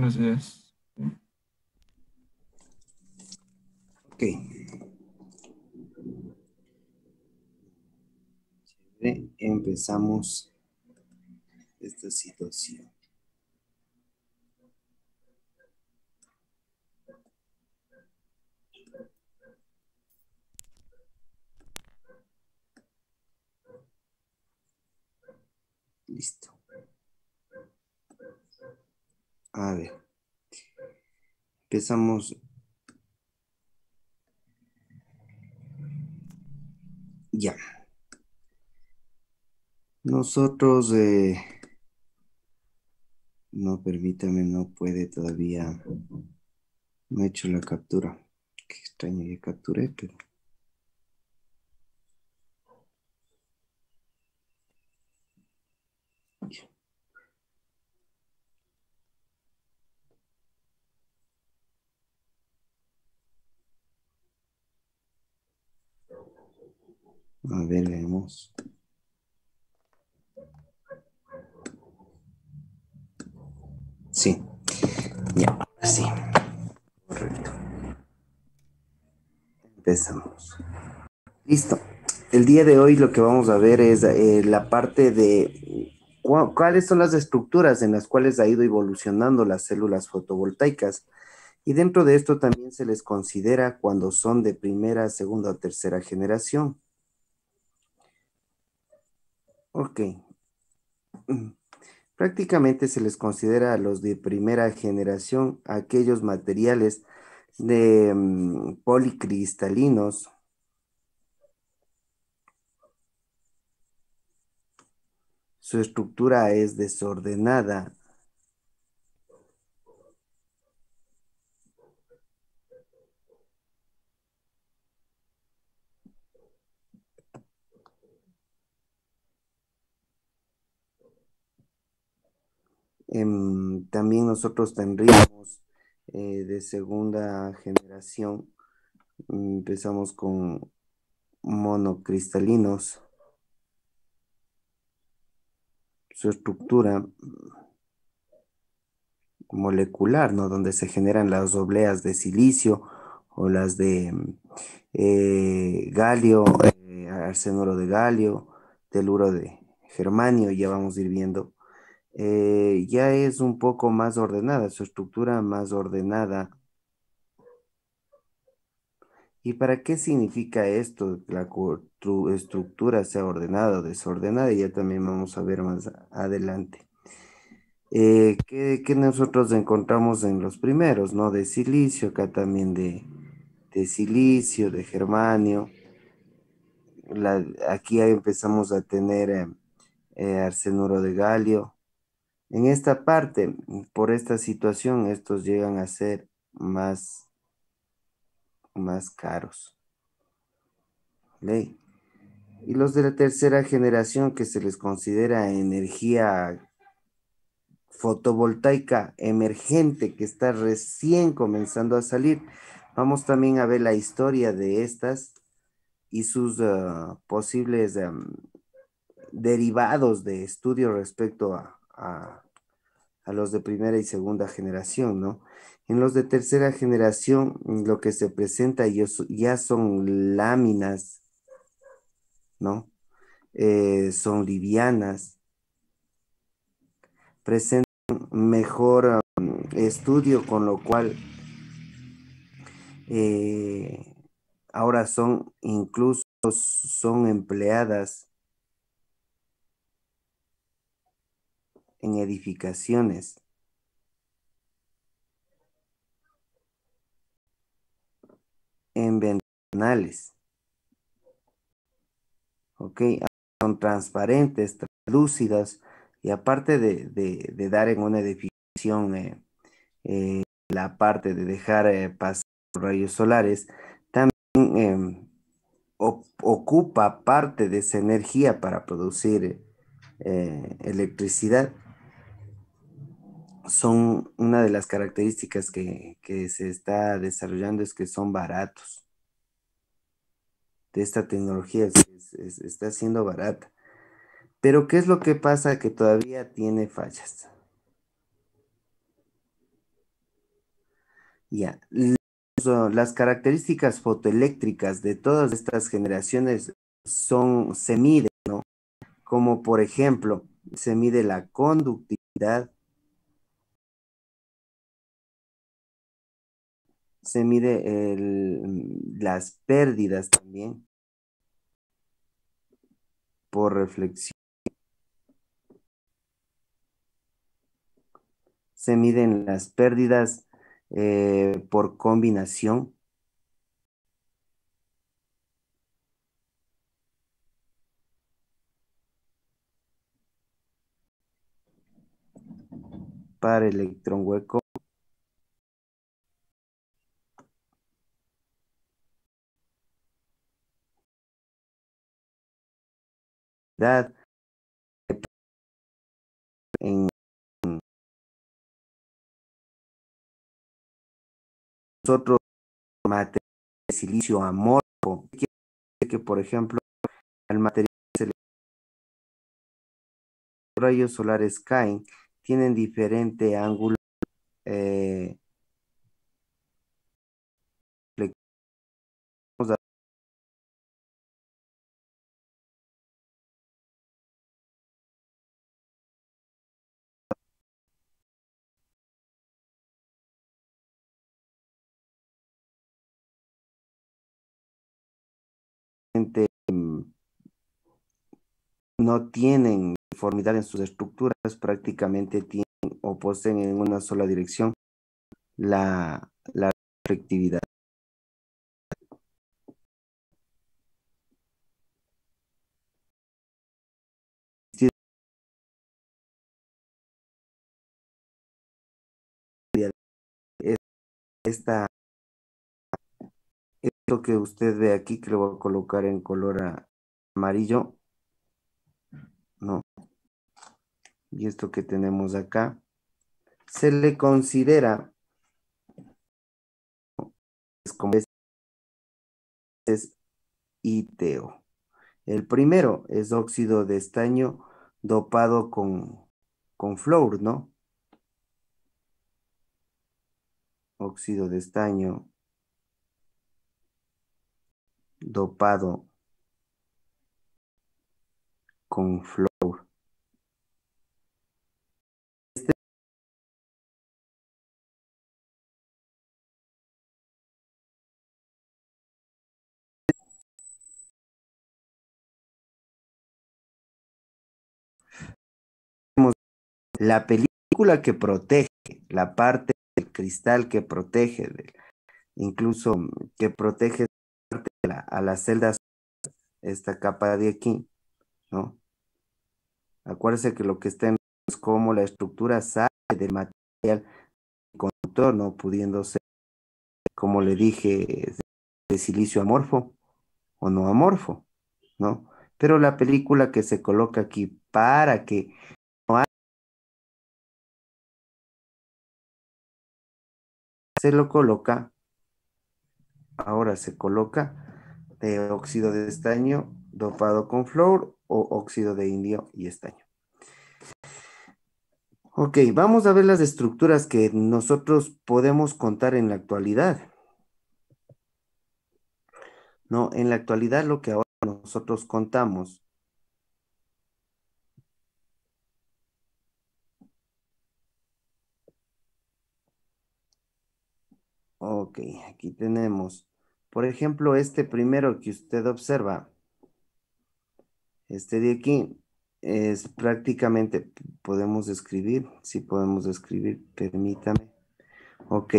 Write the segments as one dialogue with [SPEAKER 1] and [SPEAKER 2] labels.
[SPEAKER 1] Gracias.
[SPEAKER 2] Ok. Empezamos
[SPEAKER 1] esta situación.
[SPEAKER 2] Listo. A ver. Empezamos. Ya. Nosotros, eh, no, permítame, no puede todavía, no he hecho la captura. Qué extraño, que capturé, pero... A ver, veamos. Sí. Ya, sí. Correcto. Empezamos. Listo. El día de hoy lo que vamos a ver es eh, la parte de cuáles son las estructuras en las cuales ha ido evolucionando las células fotovoltaicas. Y dentro de esto también se les considera cuando son de primera, segunda o tercera generación. Ok. Mm. Prácticamente se les considera a los de primera generación aquellos materiales de mm, policristalinos Su estructura es desordenada Em, también nosotros tendríamos eh, de segunda generación, empezamos con monocristalinos. Su estructura molecular, ¿no? Donde se generan las dobleas de silicio o las de eh, galio, eh, arsenuro de galio, teluro de germanio, ya vamos a ir viendo eh, ya es un poco más ordenada, su estructura más ordenada. ¿Y para qué significa esto, la estructura sea ordenada o desordenada? Ya también vamos a ver más adelante. Eh, ¿Qué qué nosotros encontramos en los primeros, ¿no? De silicio, acá también de, de silicio, de germanio. aquí empezamos a tener eh, arsenuro de galio, en esta parte, por esta situación, estos llegan a ser más, más caros. Y los de la tercera generación que se les considera energía fotovoltaica emergente que está recién comenzando a salir. Vamos también a ver la historia de estas y sus ah, posibles ah, derivados de estudio respecto a a, los de primera y segunda generación, ¿no? En los de tercera generación, mm, lo que se presenta ya son láminas, ¿no? Eh, son livianas, presentan mejor mm, estudio, con lo cual eh, ahora son incluso son empleadas en edificaciones. En ventanales. Ok, son transparentes, translúcidas y aparte de, dar en una edificación eh, eh, la parte de dejar eh, pasar rayos solares, también em, ocupa parte de esa energía para producir electricidad son una de las características que, se está desarrollando es que son baratos. De esta tecnología está siendo barata. Pero ¿qué es lo que pasa? Que todavía tiene fallas. Ya, las características fotoeléctricas de todas estas generaciones son, se miden, ¿no? Como por ejemplo, se mide la conductividad, se mide las pérdidas también por reflexión. Se miden las pérdidas eh, por combinación. Para electrón hueco.
[SPEAKER 1] en nosotros material de silicio amorfo
[SPEAKER 2] que por ejemplo el material los rayos solares caen tienen diferente ángulo eh, no tienen uniformidad en sus estructuras, prácticamente tienen o poseen en una sola dirección la, la reflectividad. Esta, esto que usted ve aquí, que lo voy a colocar en color amarillo, y esto que tenemos acá, se le considera como es ITO. El primero es óxido de estaño dopado con, con flúor, ¿no? Óxido de estaño dopado con flor. La película que protege, la parte del cristal que protege, incluso mm, que protege la, a las celdas, esta capa de aquí, ¿no? Acuérdense que lo que está en es como la estructura sale de material conductor no pudiendo ser, como le dije, de silicio amorfo o no amorfo, ¿no? Pero la película que se coloca aquí para que se lo coloca, ahora se coloca de óxido de estaño dopado con flor o óxido de indio y estaño. Ok, vamos a ver las estructuras que nosotros podemos contar en la actualidad. No, en la actualidad lo que ahora nosotros contamos Ok, aquí tenemos. Por ejemplo, este primero que usted observa, este de aquí, es prácticamente, podemos escribir, si podemos escribir, permítame. Ok,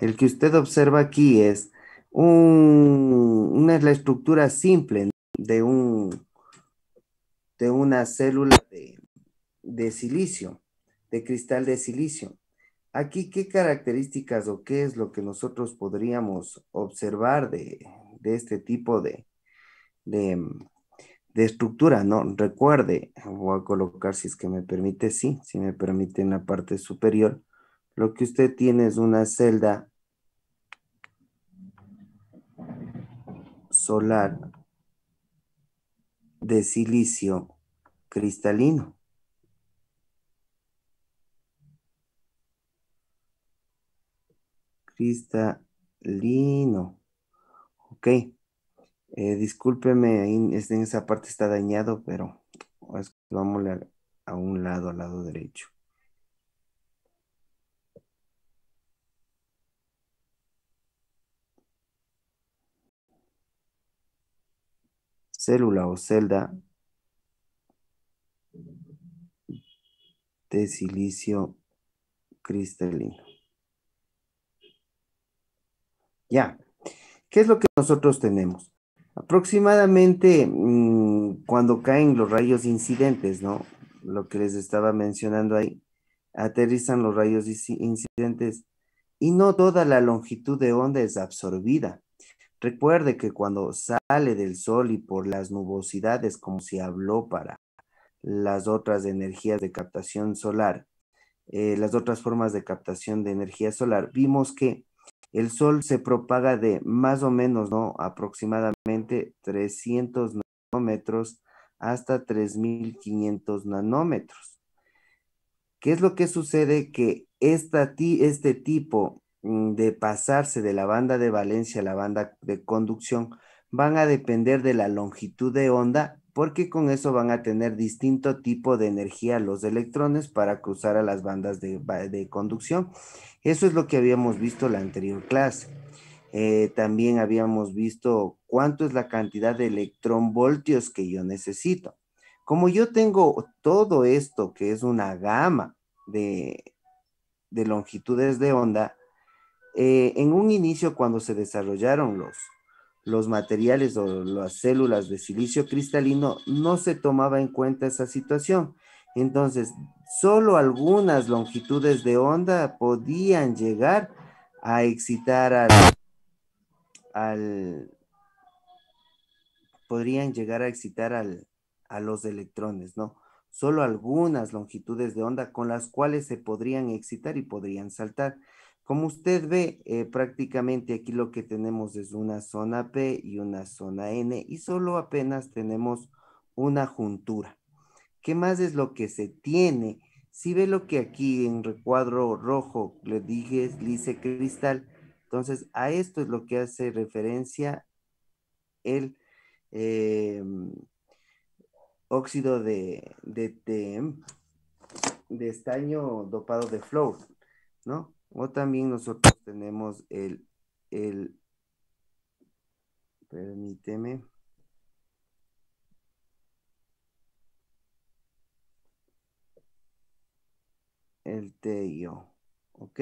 [SPEAKER 2] el que usted observa aquí es una la estructura simple de, un, de una célula de silicio, de cristal de silicio. Aquí, ¿qué características o qué es lo que nosotros podríamos observar de, este tipo de, de, estructura? No, recuerde, voy a colocar si es que me permite, sí, si me permite en la parte superior, lo que usted tiene es una celda solar de silicio cristalino. cristalino. Ok. Eh, discúlpeme, en esa parte está dañado, pero vamos a, a un lado, al lado derecho. Célula o celda de silicio cristalino. Ya. ¿Qué es lo que nosotros tenemos? Aproximadamente mm, cuando caen los rayos incidentes, ¿no? Lo que les estaba mencionando ahí, aterrizan los rayos incidentes y no toda la longitud de onda es absorbida. Recuerde que cuando sale del Sol y por las nubosidades, como se habló para las otras energías de captación solar, eh, las otras formas de captación de energía solar, vimos que el Sol se propaga de más o menos, ¿no? Aproximadamente 300 nanómetros hasta 3500 nanómetros. ¿Qué es lo que sucede? Que esta, este tipo mm, de pasarse de la banda de valencia a la banda de conducción van a depender de la longitud de onda porque con eso van a tener distinto tipo de energía los electrones para cruzar a las bandas de, conducción. Eso es lo que habíamos visto en la anterior clase. Eh, también habíamos visto cuánto es la cantidad de electronvoltios que yo necesito. Como yo tengo todo esto, que es una gama de, longitudes de onda, eh, en un inicio cuando se desarrollaron los los materiales o las células de silicio cristalino, no se tomaba en cuenta esa situación. Entonces, solo algunas longitudes de onda podían llegar a excitar al, podrían llegar a excitar a los electrones, ¿no? Solo algunas longitudes de onda con las cuales se podrían excitar y podrían saltar. Como usted ve, eh, prácticamente aquí lo que tenemos es una zona P y una zona N y solo apenas tenemos una juntura. ¿Qué más es lo que se tiene? Si ve lo que aquí en recuadro rojo le dije es cristal, entonces a esto es lo que hace referencia el em, óxido de, de, de, estaño dopado de flow, ¿no? O también nosotros tenemos el, el permíteme. El TIO. ¿Ok?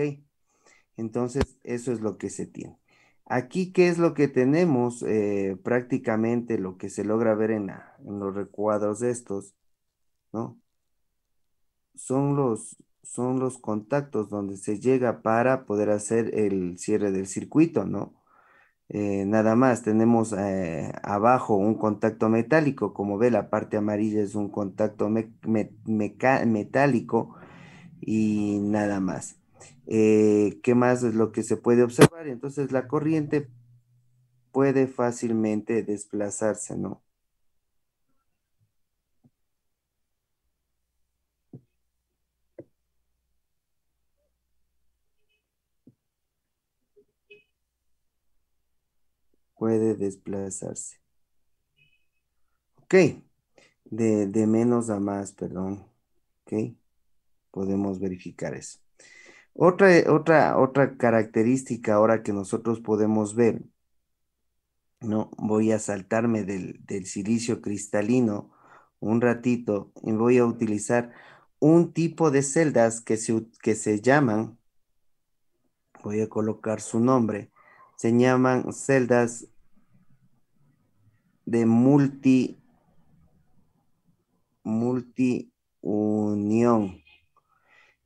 [SPEAKER 2] Entonces, eso es lo que se tiene. Aquí, ¿qué es lo que tenemos? Eh, prácticamente lo que se logra ver en, en los recuadros de estos, ¿no? Son los, son los contactos donde se llega para poder hacer el cierre del circuito, ¿no? Eh, nada más, tenemos eh, abajo un contacto metálico, como ve la parte amarilla es un contacto metálico y nada más. Eh, ¿Qué más es lo que se puede observar? Entonces la corriente puede fácilmente desplazarse, ¿no? puede desplazarse. Ok, de, menos a más, perdón. Ok, podemos verificar eso. Otra, otra, otra característica ahora que nosotros podemos ver, no voy a saltarme del, silicio cristalino un ratito y voy a utilizar un tipo de celdas que que se llaman, voy a colocar su nombre, se llaman celdas de multi multiunión.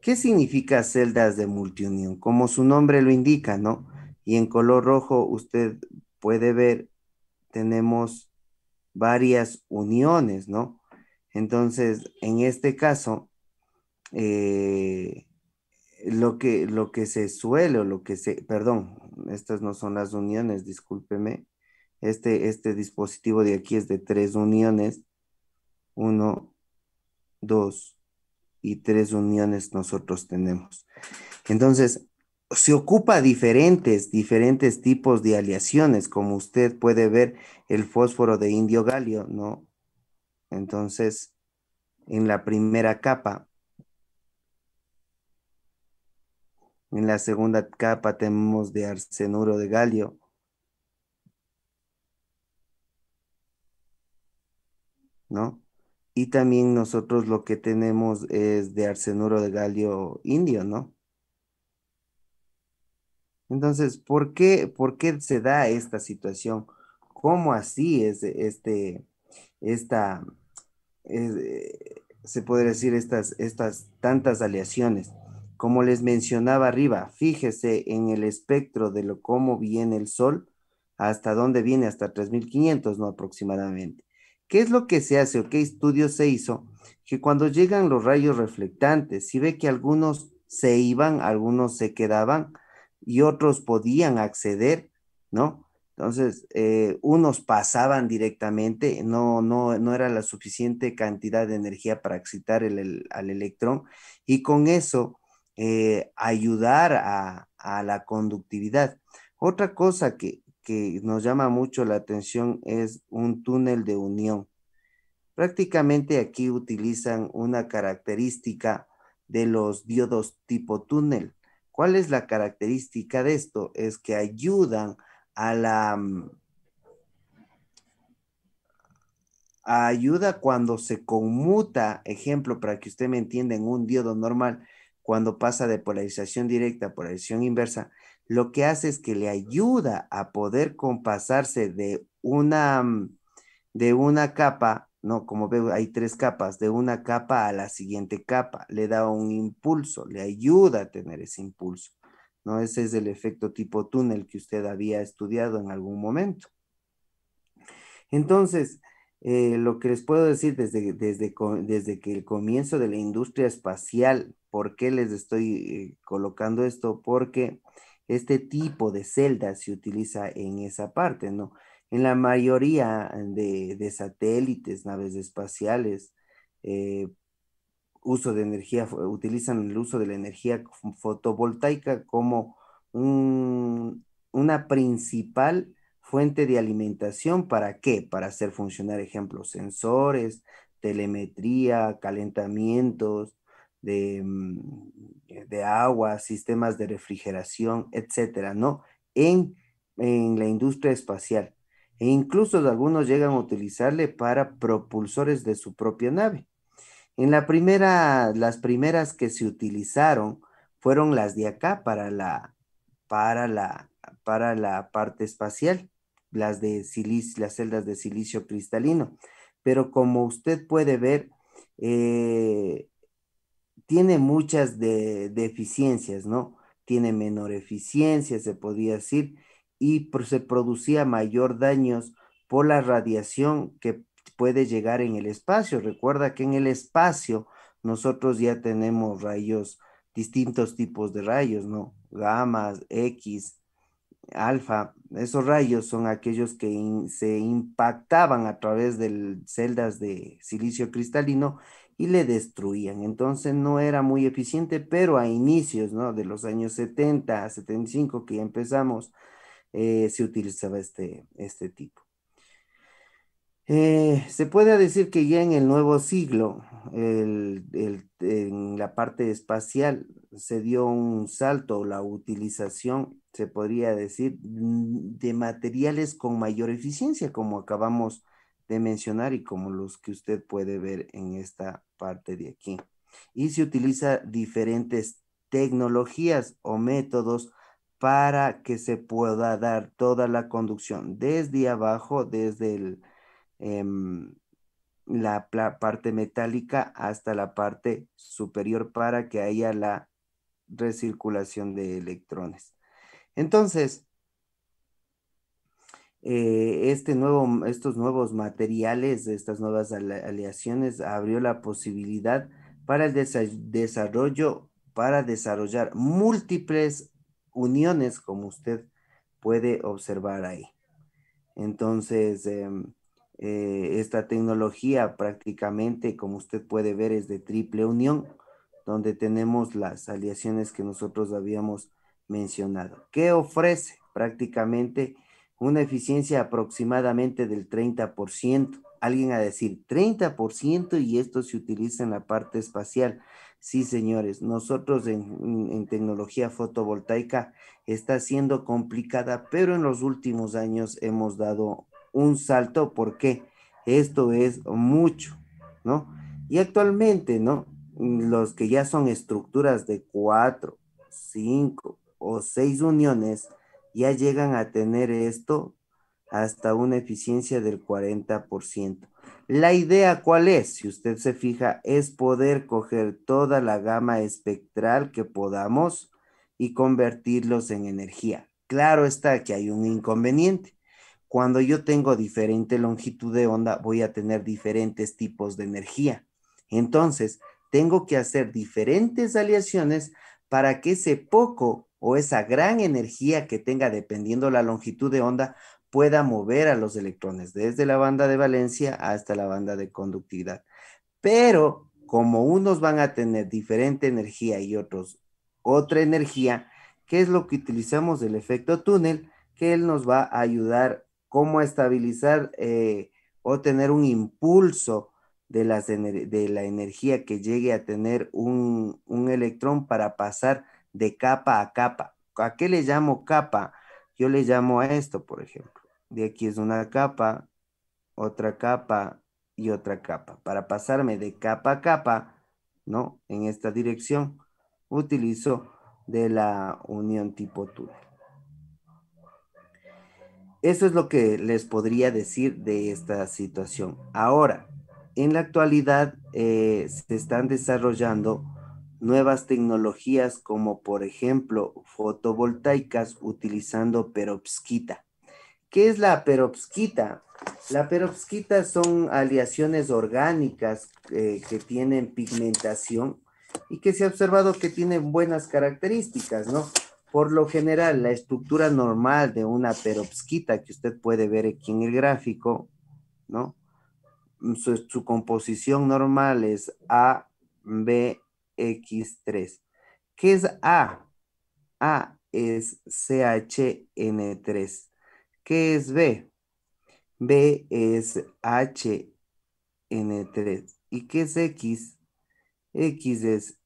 [SPEAKER 2] ¿Qué significa celdas de multiunión? Como su nombre lo indica, ¿no? Y en color rojo usted puede ver, tenemos varias uniones, ¿no? Entonces, en este caso, eh, lo, que, lo que se suele, o lo que se, perdón, estas no son las uniones, discúlpeme. Este, este dispositivo de aquí es de tres uniones. Uno, dos y tres uniones nosotros tenemos. Entonces, se ocupa diferentes, diferentes tipos de aleaciones, como usted puede ver el fósforo de indio galio, ¿no? Entonces, en la primera capa En la segunda capa tenemos de arsenuro de galio. ¿No? Y también nosotros lo que tenemos es de arsenuro de galio indio, ¿no? Entonces, ¿por qué, por qué se da esta situación? ¿Cómo así es este, esta, eh, se podría decir estas, estas tantas aleaciones? Como les mencionaba arriba, fíjese en el espectro de lo cómo viene el Sol, hasta dónde viene, hasta 3500, ¿no? Aproximadamente. ¿Qué es lo que se hace o qué estudio se hizo? Que cuando llegan los rayos reflectantes, si ve que algunos se iban, algunos se quedaban y otros podían acceder, ¿no? Entonces, eh, unos pasaban directamente, no, no, no era la suficiente cantidad de energía para excitar al electrón y con eso eh, ayudar a, la conductividad. Otra cosa que, que nos llama mucho la atención es un túnel de unión. Prácticamente aquí utilizan una característica de los diodos tipo túnel. ¿Cuál es la característica de esto? Es que ayudan a la mm, ayuda cuando se conmuta, ejemplo, para que usted me entienda, en un diodo normal, cuando pasa de polarización directa a polarización inversa, lo que hace es que le ayuda a poder compasarse de una, mm, de una capa, no, como veo, hay tres capas, de una capa a la siguiente capa, le da un impulso, le ayuda a tener ese impulso. ¿no? Ese es el efecto tipo túnel que usted había estudiado en algún momento. Entonces, eh, lo que les puedo decir desde, desde, desde que el comienzo de la industria espacial ¿Por qué les estoy eh, colocando esto? Porque este tipo de celda se utiliza en esa parte, ¿no? En la mayoría de, satélites, naves espaciales, eh, uso de energía, utilizan el uso de la energía fotovoltaica como una principal fuente de alimentación. ¿Para qué? Para hacer funcionar, ejemplo, sensores, telemetría, calentamientos, Mm, eh, de, agua, sistemas de refrigeración, etcétera, ¿no? En, la industria espacial. E incluso algunos llegan a utilizarle para propulsores de su propia nave. En la primera, las primeras que se utilizaron fueron las de acá para la, para la, para la parte espacial, las de silicio, las celdas de silicio cristalino. Pero como usted puede ver, eh, tiene muchas de, deficiencias, ¿no? Tiene menor eficiencia, se podría decir, y se producía mayor daños por la radiación que puede llegar en el espacio. Recuerda que en el espacio nosotros ya tenemos rayos, distintos tipos de rayos, ¿no? Gamas, X, alfa. Esos rayos son aquellos que se impactaban a través de celdas de silicio cristalino y le destruían. Entonces no era muy eficiente, pero a inicios ¿no? de los años 70 a 75 que ya empezamos, eh, se utilizaba este, este tipo. Eh, se puede decir que ya en el nuevo siglo, en la parte espacial, se dio un salto, la utilización, se podría decir, de materiales con mayor eficiencia, como acabamos de mencionar y como los que usted puede ver en esta parte de aquí. Y se utiliza diferentes tecnologías o métodos para que se pueda dar toda la conducción desde abajo, desde em, la parte metálica hasta la parte superior para que haya la recirculación de electrones. Entonces, eh, este nuevo, estos nuevos materiales, estas nuevas aleaciones, abrió la posibilidad para el desarrollo, para desarrollar múltiples uniones, como usted puede observar ahí. Entonces, em, eh, esta tecnología prácticamente, como usted puede ver, es de triple unión, donde tenemos las aleaciones que nosotros habíamos mencionado. ¿Qué ofrece prácticamente una eficiencia aproximadamente del 30%. Alguien a decir 30% y esto se utiliza en la parte espacial. Sí, señores, nosotros en, en, tecnología fotovoltaica está siendo complicada, pero en los últimos años hemos dado un salto porque esto es mucho, ¿no? Y actualmente, ¿no? Los que ya son estructuras de cuatro, cinco o seis uniones, ya llegan a tener esto hasta una eficiencia del 40%. La idea cuál es, si usted se fija, es poder coger toda la gama espectral que podamos y convertirlos en energía. Claro está que hay un inconveniente. Cuando yo tengo diferente longitud de onda, voy a tener diferentes tipos de energía. Entonces, tengo que hacer diferentes aleaciones para que ese poco o esa gran energía que tenga dependiendo la longitud de onda pueda mover a los electrones desde la banda de valencia hasta la banda de conductividad. Pero como unos van a tener diferente energía y otros otra energía, que es lo que utilizamos del efecto túnel, que él nos va a ayudar como a estabilizar eh, o tener un impulso de, de, la energía que llegue a tener un, un electrón para pasar de capa a capa. ¿A qué le llamo capa? Yo le llamo a esto, por ejemplo. De aquí es una capa, otra capa y otra capa. Para pasarme de capa a capa, ¿no? En esta dirección, utilizo de la unión tipo túnel. Eso es lo que les podría decir de esta situación. Ahora, en la actualidad eh, se están desarrollando nuevas tecnologías como por ejemplo fotovoltaicas utilizando perovskita. ¿Qué es la perovskita? La perovskita son aleaciones orgánicas eh, que tienen pigmentación y que se ha observado que tienen buenas características, ¿no? Por lo general, la estructura normal de una perovskita que usted puede ver aquí en el gráfico, ¿no? Su, su composición normal es A, B, X3. ¿Qué es A? A es CHN3. ¿Qué es B? B es HN3. ¿Y qué es X? X es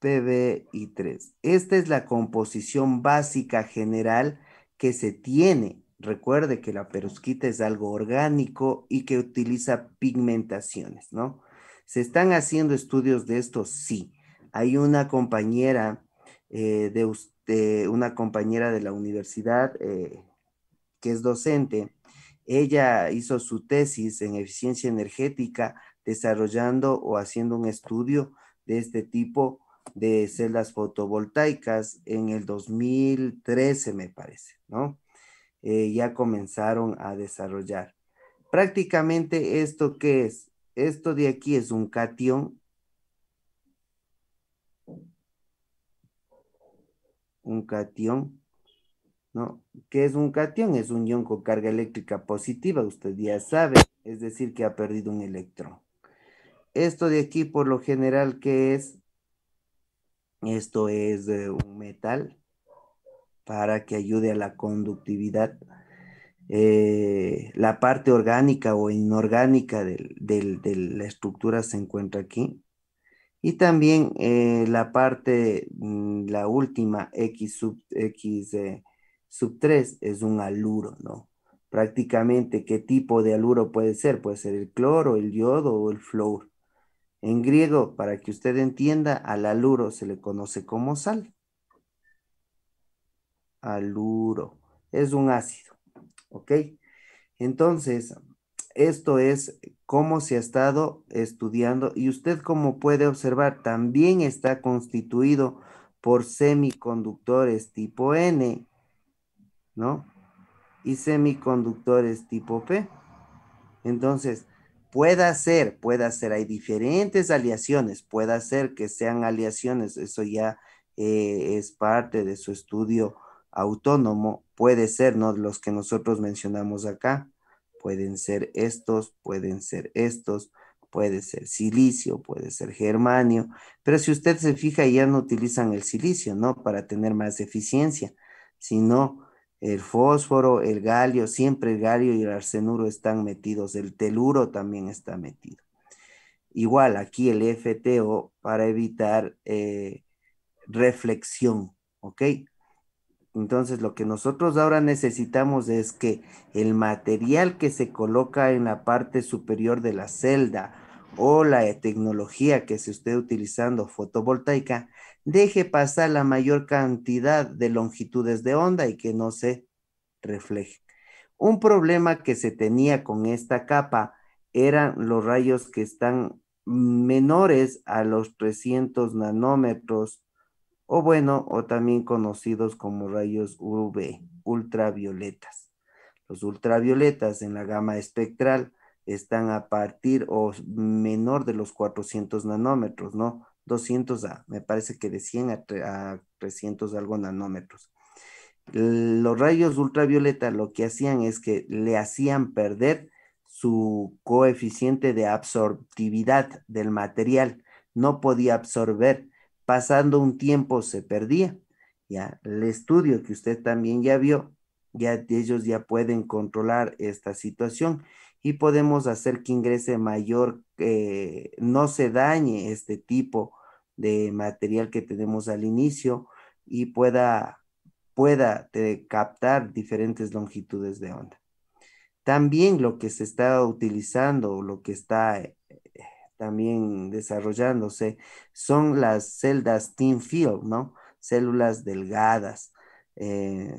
[SPEAKER 2] PBI3. Esta es la composición básica general que se tiene. Recuerde que la perusquita es algo orgánico y que utiliza pigmentaciones, ¿no? ¿Se están haciendo estudios de esto? Sí. Hay una compañera eh, de usted, una compañera de la universidad eh, que es docente. Ella hizo su tesis en eficiencia energética desarrollando o haciendo un estudio de este tipo de celdas fotovoltaicas en el 2013, me parece, ¿no? Eh, ya comenzaron a desarrollar. Prácticamente esto qué es, esto de aquí es un cation un cation, ¿no? ¿Qué es un cation? Es un ion con carga eléctrica positiva, usted ya sabe, es decir, que ha perdido un electrón. Esto de aquí, por lo general, ¿qué es? Esto es eh, un metal para que ayude a la conductividad. Eh, la parte orgánica o inorgánica de la estructura se encuentra aquí. Y también eh, la parte, mm, la última, X sub, X, eh, sub 3, es un aluro, ¿no? Prácticamente, ¿qué tipo de aluro puede ser? Puede ser el cloro, el yodo o el flor. En griego, para que usted entienda, al aluro se le conoce como sal. Aluro es un ácido, ¿ok? Entonces, esto es cómo se ha estado estudiando y usted como puede observar también está constituido por semiconductores tipo N, ¿no? Y semiconductores tipo P. Entonces, pueda ser, puede ser, hay diferentes aleaciones, puede ser que sean aleaciones, eso ya eh, es parte de su estudio autónomo, puede ser, ¿no? Los que nosotros mencionamos acá. Pueden ser estos, pueden ser estos, puede ser silicio, puede ser germanio, pero si usted se fija ya no utilizan el silicio, ¿no? Para tener más eficiencia, sino el fósforo, el galio, siempre el galio y el arsenuro están metidos, el teluro también está metido. Igual aquí el FTO para evitar eh, reflexión, ¿ok? Entonces lo que nosotros ahora necesitamos es que el material que se coloca en la parte superior de la celda o la tecnología que se esté utilizando fotovoltaica deje pasar la mayor cantidad de longitudes de onda y que no se refleje. Un problema que se tenía con esta capa eran los rayos que están menores a los 300 nanómetros o bueno, o también conocidos como rayos UV, ultravioletas. Los ultravioletas en la gama espectral están a partir o menor de los 400 nanómetros, ¿no? 200 a, me parece que de 100 a, 300 algo nanómetros. Los rayos ultravioleta lo que hacían es que le hacían perder su coeficiente de absorptividad del material, no podía absorber pasando un tiempo se perdía. Ya, el estudio que usted también ya vio, ya ellos ya pueden controlar esta situación y podemos hacer que ingrese mayor, eh, no se dañe este tipo de material que tenemos al inicio y pueda, pueda captar diferentes longitudes de onda. También lo que se está utilizando, lo que está también desarrollándose, son las celdas thin field, ¿no? Células delgadas, eh,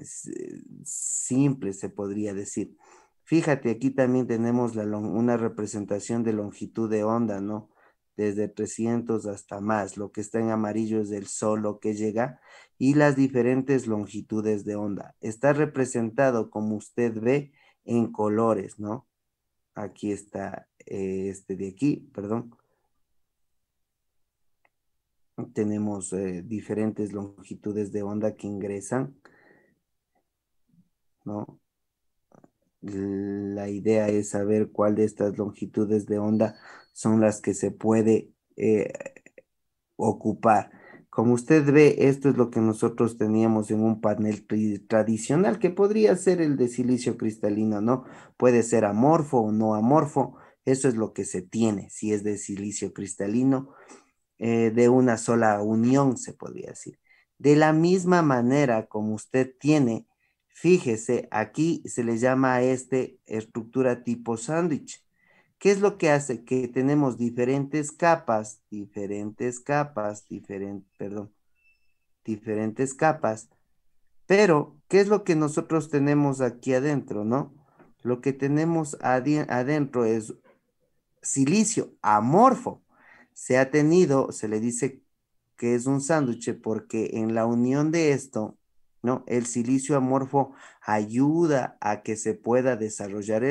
[SPEAKER 2] simples se podría decir. Fíjate, aquí también tenemos una representación de longitud de onda, ¿no? Desde 300 hasta más. Lo que está en amarillo es el sol, lo que llega, y las diferentes longitudes de onda. Está representado, como usted ve, en colores, ¿no? Aquí está este, de aquí, perdón, tenemos eh, diferentes longitudes de onda que ingresan, La idea es saber cuál de estas longitudes de onda son las que se puede eh, ocupar. Como usted ve, esto es lo que nosotros teníamos en un panel tradicional, que podría ser el de silicio cristalino, ¿no? Puede ser amorfo o no amorfo, eso es lo que se tiene, si es de silicio cristalino, eh, de una sola unión, se podría decir. De la misma manera como usted tiene, fíjese, aquí se le llama a este estructura tipo sándwich. ¿Qué es lo que hace? Que tenemos diferentes capas, diferentes capas, diferentes, perdón, diferentes capas. Pero, ¿qué es lo que nosotros tenemos aquí adentro, no? Lo que tenemos adentro es silicio amorfo se ha tenido, se le dice que es un sándwich porque en la unión de esto, ¿no? El silicio amorfo ayuda a que se pueda desarrollar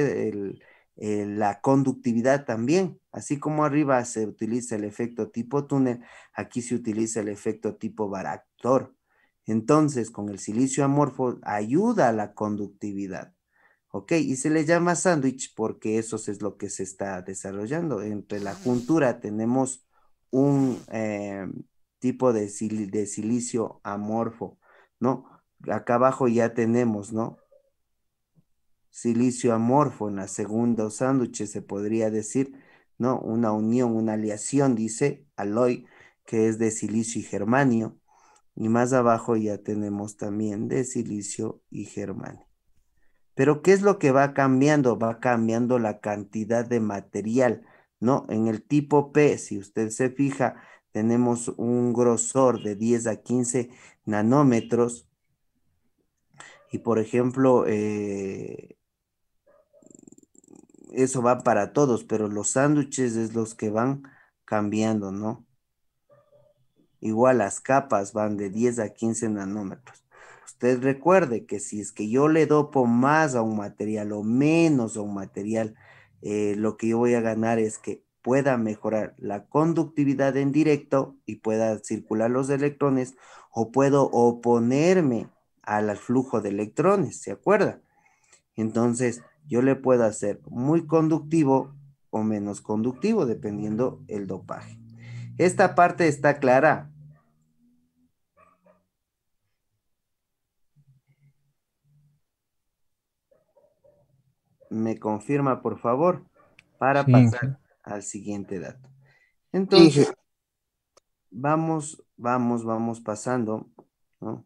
[SPEAKER 2] la conductividad también. Así como arriba se utiliza el efecto tipo túnel, aquí se utiliza el efecto tipo baractor. Entonces, con el silicio amorfo ayuda a la conductividad. ¿ok? Y se le llama sándwich porque eso es lo que se está desarrollando. Entre la ah. juntura tenemos un eh, tipo de, silicio amorfo, ¿no? Acá abajo ya tenemos, ¿no? Silicio amorfo en la segunda sándwich se podría decir, ¿no? Una unión, una aleación, dice aloy, que es de silicio y germanio. Y más abajo ya tenemos también de silicio y germanio. Pero ¿qué es lo que va cambiando? Va cambiando la cantidad de material, ¿no? En el tipo P, si usted se fija, tenemos un grosor de 10 a 15 nanómetros. Y por ejemplo, eh, eso va para todos, pero los sándwiches es los que van cambiando, ¿no? Igual las capas van de 10 a 15 nanómetros. Usted recuerde que si es que yo le dopo más a un material o menos a un material, eh, lo que yo voy a ganar es que pueda mejorar la conductividad en directo y pueda circular los electrones o puedo oponerme al flujo de electrones, ¿se acuerda? Entonces, yo le puedo hacer muy conductivo o menos conductivo, dependiendo el dopaje. Esta parte está clara. me confirma, por favor, para pasar al siguiente dato. Entonces, vamos, vamos, vamos pasando, ¿no?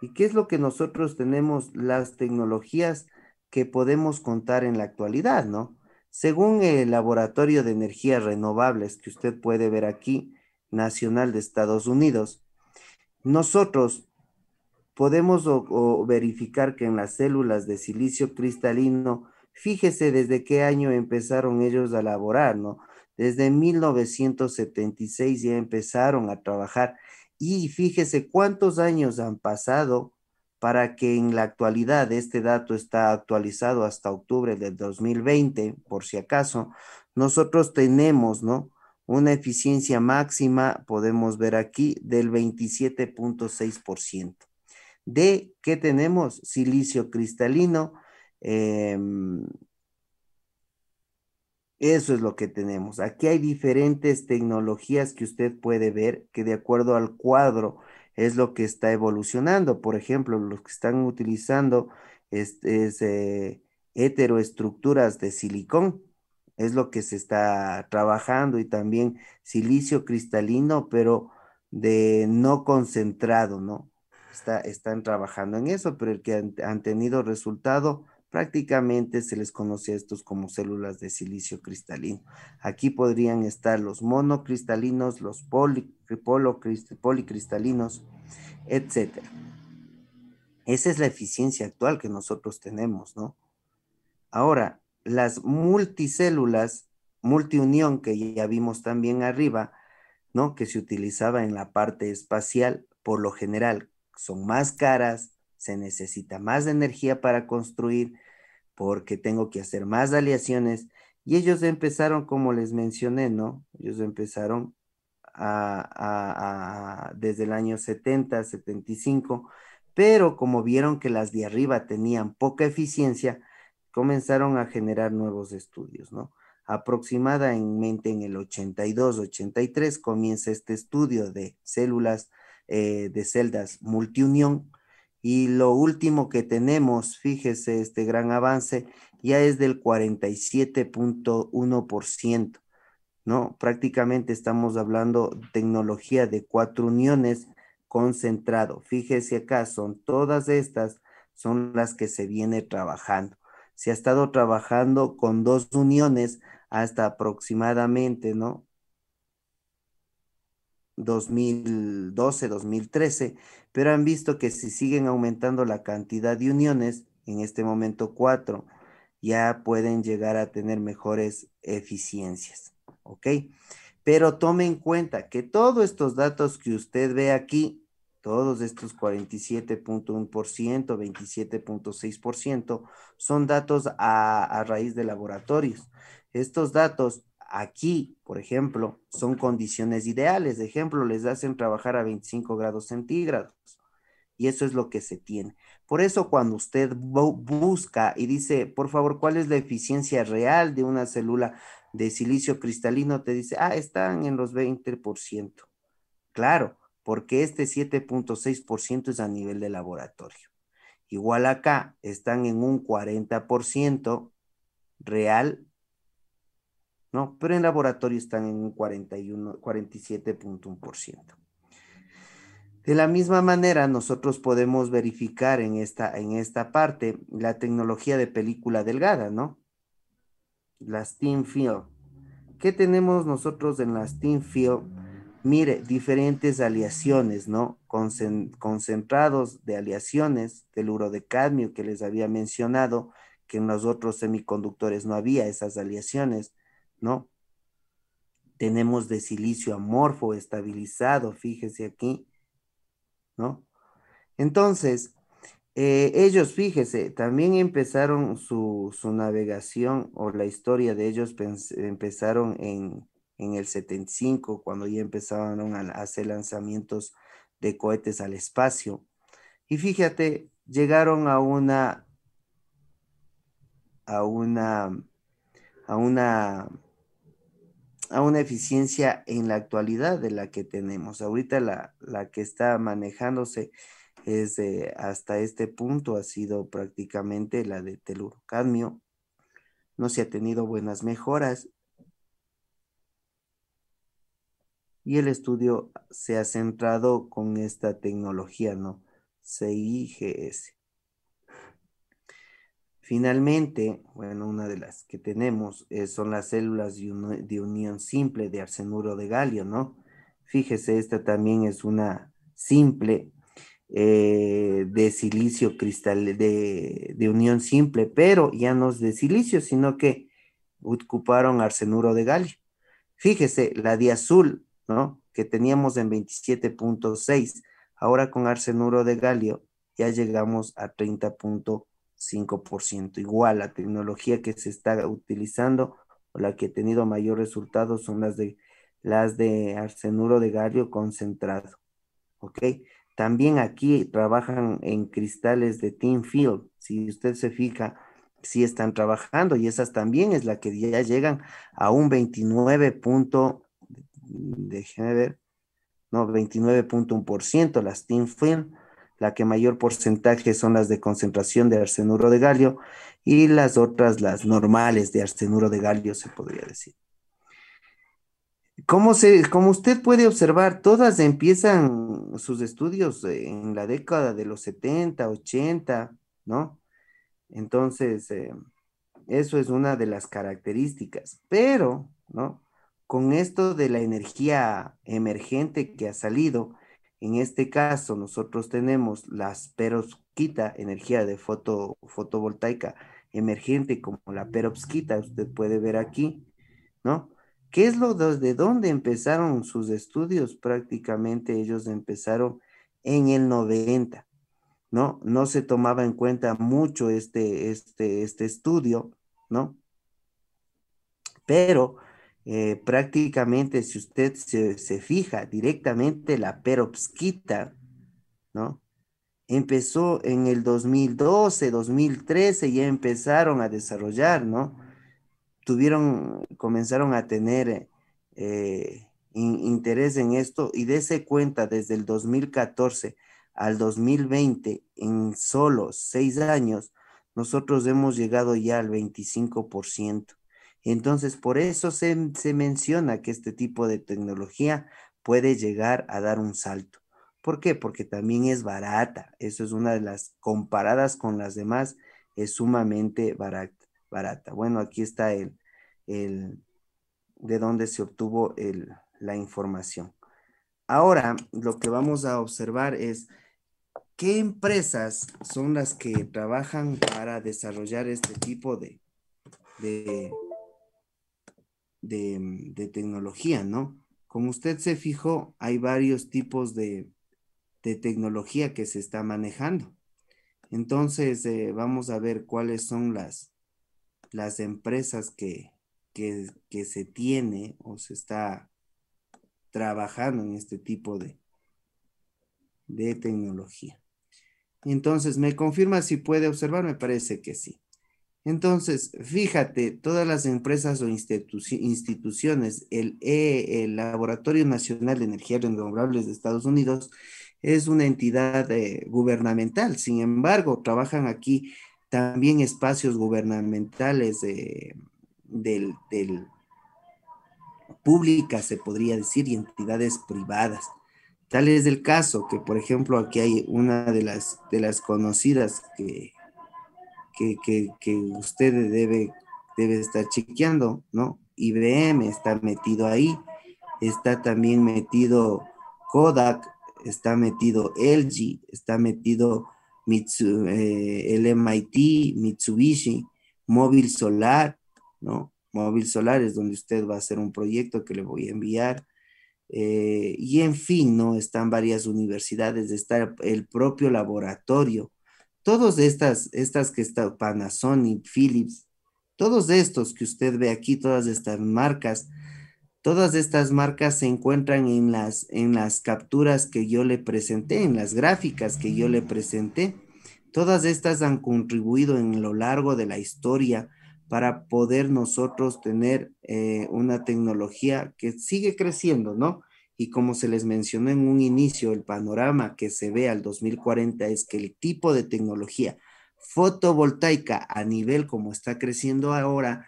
[SPEAKER 2] ¿Y qué es lo que nosotros tenemos, las tecnologías que podemos contar en la actualidad, no? Según el Laboratorio de Energías Renovables que usted puede ver aquí, Nacional de Estados Unidos, nosotros podemos verificar que en las células de silicio cristalino, fíjese desde qué año empezaron ellos a laborar, ¿no? Desde 1976 ya empezaron a trabajar y fíjese cuántos años han pasado para que en la actualidad este dato está actualizado hasta octubre del 2020, por si acaso, nosotros tenemos, ¿no? Una eficiencia máxima, podemos ver aquí, del 27.6% de qué tenemos silicio cristalino. Em, eso es lo que tenemos. Aquí hay diferentes tecnologías que usted puede ver que de acuerdo al cuadro es lo que está evolucionando. Por ejemplo, los que están utilizando es, eh, heteroestructuras de silicón. Es lo que se está trabajando y también silicio cristalino, pero de no concentrado, ¿no? están trabajando en eso, pero el que han, tenido resultado prácticamente se les conoce a estos como células de silicio cristalino. Aquí podrían estar los monocristalinos, los poli, policristalinos, etc. Esa es la eficiencia actual que nosotros tenemos, ¿no? Ahora, las multicélulas, multiunión que ya vimos también arriba, ¿no? Que se utilizaba en la parte espacial, por lo general, son más caras, se necesita más energía para construir, porque tengo que hacer más aleaciones. Y ellos empezaron, como les mencioné, ¿no? Ellos empezaron desde el año 70, 75, pero como vieron que las de arriba tenían poca eficiencia, comenzaron a generar nuevos estudios, ¿no? Aproximadamente en el 82, 83 comienza este estudio de células eh, de celdas multiunión. Y lo último que tenemos, fíjese este gran avance, ya es del 47.1%, ¿no? Prácticamente estamos hablando tecnología de cuatro uniones concentrado. Fíjese acá, son todas estas, son las que se viene trabajando. Se ha estado trabajando con dos uniones hasta aproximadamente, ¿no? 2012, 2013, pero han visto que si siguen aumentando la cantidad de uniones, en este momento cuatro, ya pueden llegar a tener mejores eficiencias, ¿ok? Pero tome en cuenta que todos estos datos que usted ve aquí, todos estos 47.1%, 27.6%, son datos a, a raíz de laboratorios. Estos datos Aquí, por ejemplo, son condiciones ideales. De ejemplo, les hacen trabajar a 25 grados centígrados. Y eso es lo que se tiene. Por eso cuando usted busca y dice, por favor, ¿cuál es la eficiencia real de una célula de silicio cristalino? Te dice, ah, están en los 20%. Claro, porque este 7.6% es a nivel de laboratorio. Igual acá, están en un 40% real ¿no? Pero en laboratorio están en un 47.1%. De la misma manera, nosotros podemos verificar en esta, en esta parte la tecnología de película delgada, ¿no? Las Thin Film. ¿Qué tenemos nosotros en las Thin Film? Mire, diferentes aleaciones, ¿no? concentrados de aleaciones, teluro de cadmio que les había mencionado, que en los otros semiconductores no había esas aleaciones, ¿no? Tenemos de silicio amorfo estabilizado, fíjese aquí, ¿no? Entonces, eh, ellos, fíjese, también empezaron su, navegación o la historia de ellos empezaron en, en, el 75, cuando ya empezaron a hacer lanzamientos de cohetes al espacio. Y fíjate, llegaron a una, a una, a una a una eficiencia en la actualidad de la que tenemos. Ahorita la, la que está manejándose es hasta este punto ha sido prácticamente la de telurocadmio. No se ha tenido buenas mejoras. Y el estudio se ha centrado con esta tecnología, ¿no? CIGS. Finalmente, bueno, una de las que tenemos eh, son las células de, unión simple de arsenuro de galio, ¿no? Fíjese, esta también es una simple eh, de silicio cristal, de, unión simple, pero ya no es de silicio, sino que ocuparon arsenuro de galio. Fíjese, la de azul, ¿no? Que teníamos en 27.6, ahora con arsenuro de galio ya llegamos a 30.4. 5%. Igual, la tecnología que se está utilizando o la que ha tenido mayor resultado son las de, las de arsenuro de galio concentrado. También aquí trabajan en cristales de team field Si usted se fija, sí están trabajando y esas también es la que ya llegan a un 29. Punto, no, 29.1% las team field la que mayor porcentaje son las de concentración de arsenuro de galio y las otras las normales de arsenuro de galio, se podría decir. Como, usted puede observar, todas empiezan sus estudios en la década de los 70, 80, ¿no? Entonces, eh, eso es una de las características, pero, ¿no? Con esto de la energía emergente que ha salido, en este caso, nosotros tenemos la perovskita, energía de fotovoltaica emergente, como la perovskita, usted puede ver aquí, ¿no? ¿Qué es lo de, de dónde empezaron sus estudios? Prácticamente ellos empezaron en el 90, ¿no? No se tomaba en cuenta mucho este, este, este estudio, ¿no? Pero eh, prácticamente si usted se, fija directamente la perovskita, ¿no? Empezó en el 2012, 2013, ya empezaron a desarrollar, ¿no? Tuvieron, comenzaron a tener eh, interés en esto y ese cuenta desde el 2014 al 2020, en solo seis años, nosotros hemos llegado ya al 25%. Entonces, por eso se, menciona que este tipo de tecnología puede llegar a dar un salto. ¿Por qué? Porque también es barata. Eso es una de las comparadas con las demás, es sumamente barata. Bueno, aquí está el, de dónde se obtuvo la información. Ahora, lo que vamos a observar es qué empresas son las que trabajan para desarrollar este tipo de Mm, de, tecnología, ¿no? Como usted se fijó, hay varios tipos de, tecnología que se está manejando. Entonces, eh, vamos a ver cuáles son las, las empresas que, que, que, se tiene o se está trabajando en este tipo de, de tecnología. Entonces, ¿me confirma si puede observar? Me parece que sí. Entonces, fíjate, todas las empresas o instituciones, el, e, el Laboratorio Nacional de Energías Renovables de Estados Unidos, es una entidad eh, gubernamental. Sin embargo, trabajan aquí también espacios gubernamentales del, del se podría decir, y entidades privadas. Tal es el caso que, por ejemplo, aquí hay una de las, de las conocidas que que, usted debe, debe estar chequeando, ¿no? IBM está metido ahí, está también metido Kodak, está metido LG, está metido eh, el MIT, Mitsubishi, Móvil Solar, ¿no? Móvil Solar es donde usted va a hacer un proyecto que le voy a enviar. Eh, y en fin, ¿no? Están varias universidades, está el propio laboratorio Todas estas, estas que están, Panasonic, Philips, todos estos que usted ve aquí, todas estas marcas, todas estas marcas se encuentran en las, en las capturas que yo le presenté, en las gráficas que yo le presenté. Todas estas han contribuido en lo largo de la historia para poder nosotros tener eh, una tecnología que sigue creciendo, ¿no? y como se les mencionó en un inicio, el panorama que se ve al 2040 es que el tipo de tecnología fotovoltaica a nivel como está creciendo ahora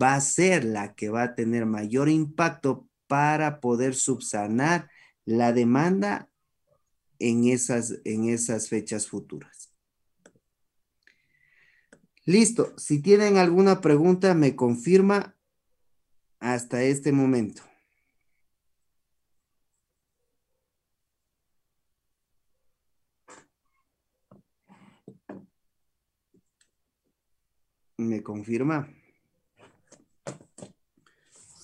[SPEAKER 2] va a ser la que va a tener mayor impacto para poder subsanar la demanda en esas, en esas fechas futuras. Listo, si tienen alguna pregunta me confirma hasta este momento. ¿Me confirma?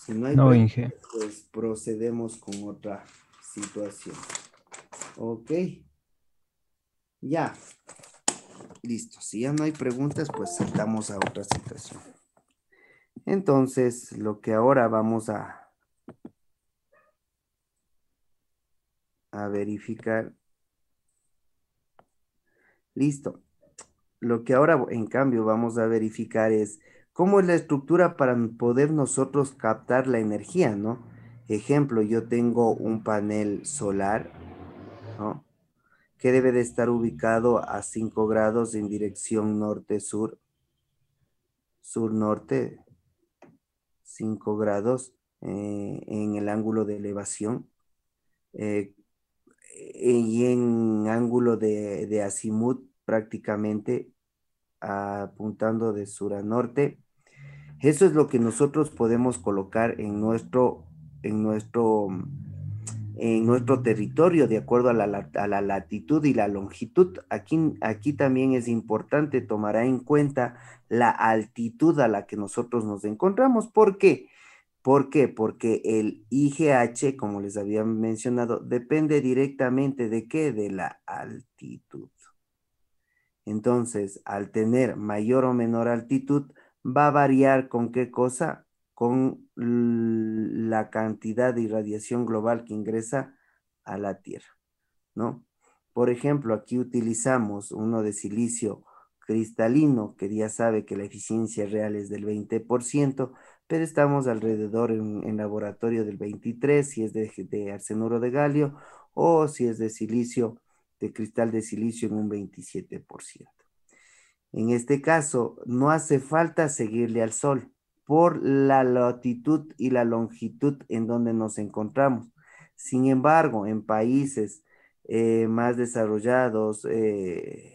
[SPEAKER 2] Si no hay preguntas, pues procedemos con otra situación. Ok. Ya. Listo. Si ya no hay preguntas, pues saltamos a otra situación. Entonces, lo que ahora vamos a, a verificar. Listo. Lo que ahora, en cambio, vamos a verificar es cómo es la estructura para poder nosotros captar la energía, ¿no? Ejemplo, yo tengo un panel solar, ¿no? Que debe de estar ubicado a 5 grados en dirección norte-sur, sur-norte, 5 grados eh, en el ángulo de elevación. Eh, y en ángulo de, de azimut prácticamente apuntando de sur a norte. Eso es lo que nosotros podemos colocar en nuestro, en nuestro, en nuestro territorio de acuerdo a la, latitud y la longitud. Aquí, aquí también es importante tomar en cuenta la altitud a la que nosotros nos encontramos. ¿Por qué? ¿Por qué? Porque el IGH, como les había mencionado, depende directamente de qué? De la altitud. Entonces, al tener mayor o menor altitud, va a variar con qué cosa, con la cantidad de irradiación global que ingresa a la Tierra, ¿no? Por ejemplo, aquí utilizamos uno de silicio cristalino, que ya sabe que la eficiencia real es del 20%, pero estamos alrededor en, laboratorio del 23, si es de, de, arsenuro de galio o si es de silicio de cristal de silicio en un 27%. En este caso, no hace falta seguirle al sol por la latitud y la longitud en donde nos encontramos. Sin embargo, en países eh, más desarrollados, eh,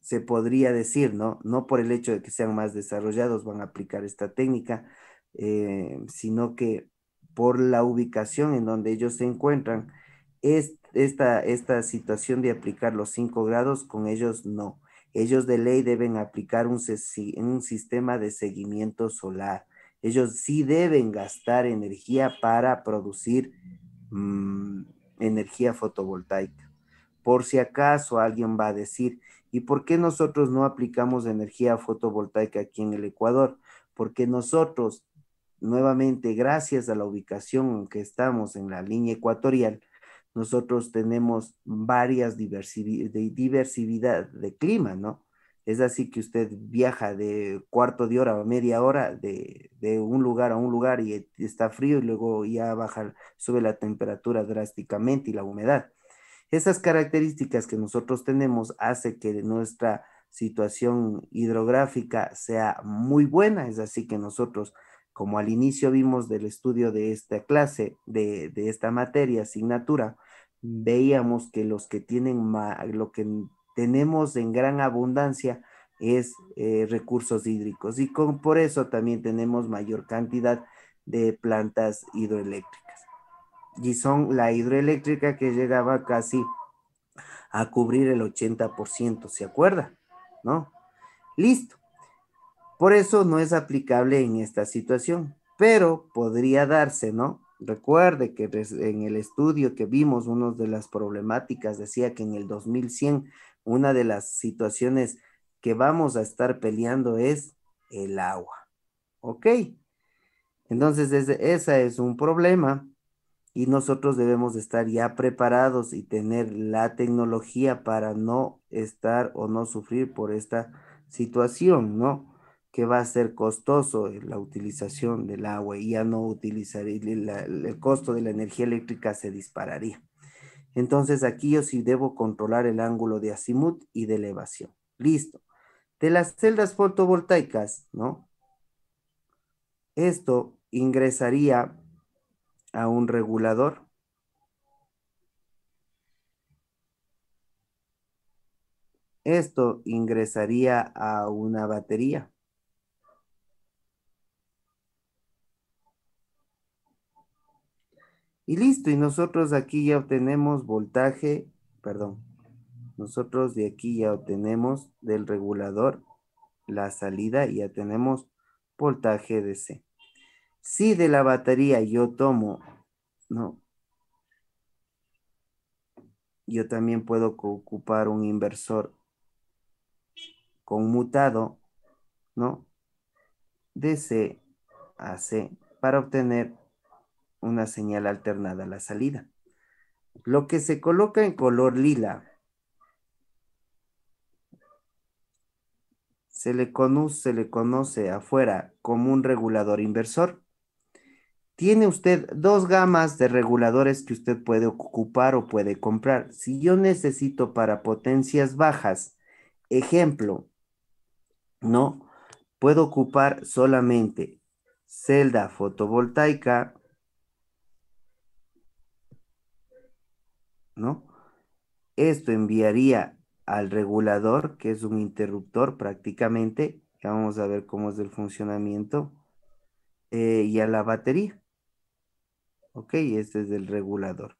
[SPEAKER 2] se podría decir, ¿no? No por el hecho de que sean más desarrollados van a aplicar esta técnica, eh, sino que por la ubicación en donde ellos se encuentran, esta, esta situación de aplicar los cinco grados, con ellos no. Ellos de ley deben aplicar un, un sistema de seguimiento solar. Ellos sí deben gastar energía para producir mm, energía fotovoltaica. Por si acaso alguien va a decir, ¿y por qué nosotros no aplicamos energía fotovoltaica aquí en el Ecuador? Porque nosotros, nuevamente, gracias a la ubicación que estamos en la línea ecuatorial, nosotros tenemos varias diversidad de clima, ¿no? Es así que usted viaja de cuarto de hora a media hora de, de, un lugar a un lugar y está frío y luego ya baja, sube la temperatura drásticamente y la humedad. Esas características que nosotros tenemos hace que nuestra situación hidrográfica sea muy buena, es así que nosotros como al inicio vimos del estudio de esta clase, de, esta materia, asignatura, veíamos que los que tienen lo que tenemos en gran abundancia es eh, recursos hídricos y por eso también tenemos mayor cantidad de plantas hidroeléctricas. Y son la hidroeléctrica que llegaba casi a cubrir el 80%, ¿se acuerda? ¿No? Listo. Por eso no es aplicable en esta situación, pero podría darse, ¿no? Recuerde que en el estudio que vimos, una de las problemáticas decía que en el 2100 una de las situaciones que vamos a estar peleando es el agua. ¿Ok? Entonces, ese, es un problema y nosotros debemos estar ya preparados y tener la tecnología para no estar o no sufrir por esta situación, ¿no? que va a ser costoso eh, la utilización del agua y ya no utilizar el, el costo de la energía eléctrica se dispararía. Entonces aquí yo sí debo controlar el ángulo de azimut y de elevación. Listo. De las celdas fotovoltaicas, ¿no? Esto ingresaría a un regulador. Esto ingresaría a una batería. Y listo, y nosotros aquí ya obtenemos voltaje, perdón, nosotros de aquí ya obtenemos del regulador la salida y ya tenemos voltaje de C. Si de la batería yo tomo, no, yo también puedo ocupar un inversor conmutado, ¿no? C a C para obtener una señal alternada a la salida. Lo que se coloca en color lila se le, conoce, afuera como un regulador inversor. Tiene usted dos gamas de reguladores que usted puede ocupar o puede comprar. Si yo necesito para potencias bajas, ejemplo, no puedo ocupar solamente celda fotovoltaica ¿no? Esto enviaría al regulador, que es un interruptor prácticamente, ya vamos a ver cómo es el funcionamiento, eh, y a la batería. Ok, este es el regulador.